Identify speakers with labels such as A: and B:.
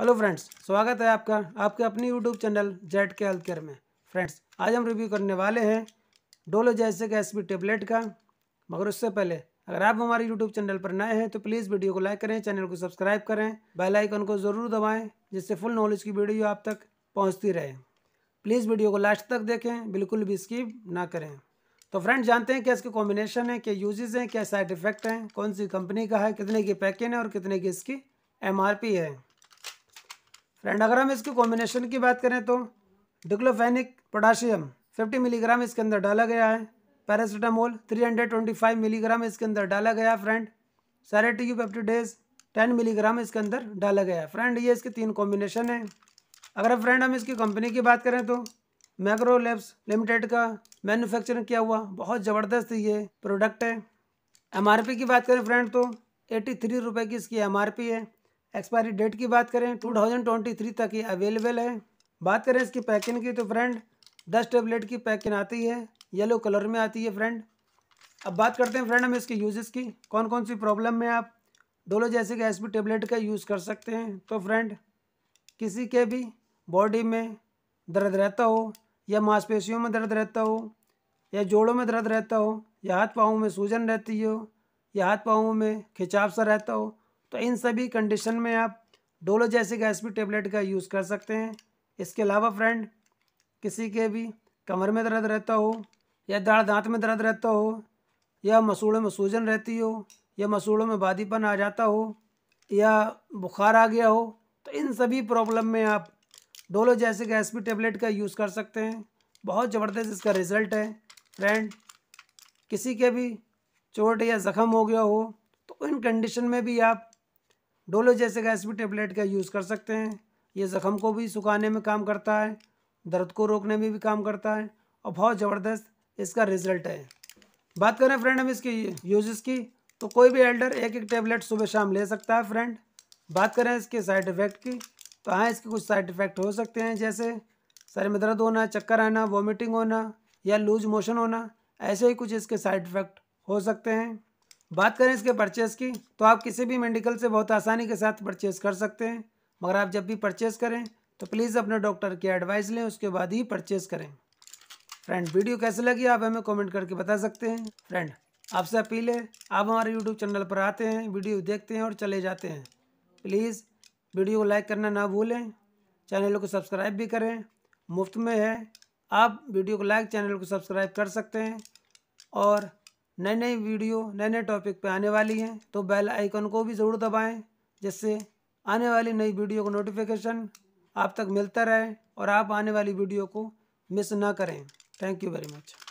A: hello friends स्वागत है आपका आपके अपनी यूट्यूब चैनल जेड के हेल्थ केयर में फ्रेंड्स आज हम रिव्यू करने वाले हैं डोलो जैसे का एस टेबलेट का मगर उससे पहले अगर आप हमारे यूट्यूब चैनल पर नए हैं तो प्लीज़ वीडियो को लाइक करें चैनल को सब्सक्राइब करें बेल आइकन को ज़रूर दबाएँ जिससे फुल नॉलेज की वीडियो आप तक पहुँचती रहे प्लीज़ वीडियो को लास्ट तक देखें बिल्कुल भी स्कीप ना करें तो फ्रेंड जानते हैं क्या इसके कॉम्बिनेशन है क्या यूजेज हैं क्या साइड इफ़ेक्ट हैं कौन सी कंपनी का है कितने की पैकिंग है और कितने की इसकी एम है फ्रेंड अगर हम इसके कॉम्बिनेशन की बात करें तो डिक्लोफेनिक पोटाशियम 50 मिलीग्राम इसके अंदर डाला गया है पैरासीटामोल 325 मिलीग्राम इसके अंदर डाला गया फ्रेंड फिफ्टी पेप्टिडेज 10 मिलीग्राम इसके अंदर डाला गया फ्रेंड ये इसके तीन कॉम्बिनेशन है अगर फ्रेंड हम इसकी कंपनी की बात करें तो मैक्रोलेब्स लिमिटेड का मैन्युफैक्चरिंग किया हुआ बहुत ज़बरदस्त ये प्रोडक्ट है एमआरपी की बात करें फ्रेंड तो एटी थ्री रुपये की इसकी एमआरपी है एक्सपायरी डेट की बात करें 2023 तक ये अवेलेबल है बात करें इसकी पैकिंग की तो फ्रेंड दस टेबलेट की पैकिंग आती है येलो कलर में आती है फ्रेंड अब बात करते हैं फ्रेंड हम इसके यूजेस की कौन कौन सी प्रॉब्लम में आप दोनों जैसे कि एस टेबलेट का यूज़ कर सकते हैं तो फ्रेंड किसी के भी बॉडी में दर्द रहता हो या मांसपेशियों में दर्द रहता हो या जोड़ों में दर्द रहता हो या हाथ पाँव में सूजन रहती हो या हाथ पाँव में खिंचाव सा रहता हो तो इन सभी कंडीशन में आप डोलो जैसे गैस भी टेबलेट का यूज़ कर सकते हैं इसके अलावा फ्रेंड किसी के भी कमर में दर्द रहता हो या दाढ़ दांत में दर्द रहता हो या मसूड़ों में सूजन रहती हो या मसूड़ों में बादीपन आ जाता हो या बुखार आ गया हो तो इन सभी प्रॉब्लम में आप डोलो जैसे गैस भी टेबलेट का यूज़ कर सकते हैं बहुत ज़बरदस्त इसका रिज़ल्ट है फ्रेंड किसी के भी चोट या जख्म हो गया हो तो इन कंडीशन में भी आप डोलो जैसे गैस भी टेबलेट का यूज़ कर सकते हैं ये ज़ख़म को भी सुखाने में काम करता है दर्द को रोकने में भी काम करता है और बहुत ज़बरदस्त इसका रिजल्ट है बात करें फ्रेंड हम इसकी यूजेस की तो कोई भी एल्डर एक एक टेबलेट सुबह शाम ले सकता है फ्रेंड बात करें इसके साइड इफ़ेक्ट की तो हाँ इसके कुछ साइड इफ़ेक्ट हो सकते हैं जैसे सर में दर्द होना चक्कर आना वॉमिटिंग होना या लूज मोशन होना ऐसे ही कुछ इसके साइड इफ़ेक्ट हो सकते हैं बात करें इसके परचेज़ की तो आप किसी भी मेडिकल से बहुत आसानी के साथ परचेज़ कर सकते हैं मगर आप जब भी परचेज़ करें तो प्लीज़ अपने डॉक्टर की एडवाइस लें उसके बाद ही परचेज़ करें फ्रेंड वीडियो कैसे लगी आप हमें कमेंट करके बता सकते हैं फ्रेंड आपसे अपील है आप हमारे यूट्यूब चैनल पर आते हैं वीडियो देखते हैं और चले जाते हैं प्लीज़ वीडियो को लाइक करना ना भूलें चैनल को सब्सक्राइब भी करें मुफ्त में है आप वीडियो को लाइक चैनल को सब्सक्राइब कर सकते हैं और नए नए वीडियो नए नए टॉपिक पे आने वाली हैं तो बेल आइकन को भी ज़रूर दबाएं जिससे आने वाली नई वीडियो का नोटिफिकेशन आप तक मिलता रहे और आप आने वाली वीडियो को मिस ना करें थैंक यू वेरी मच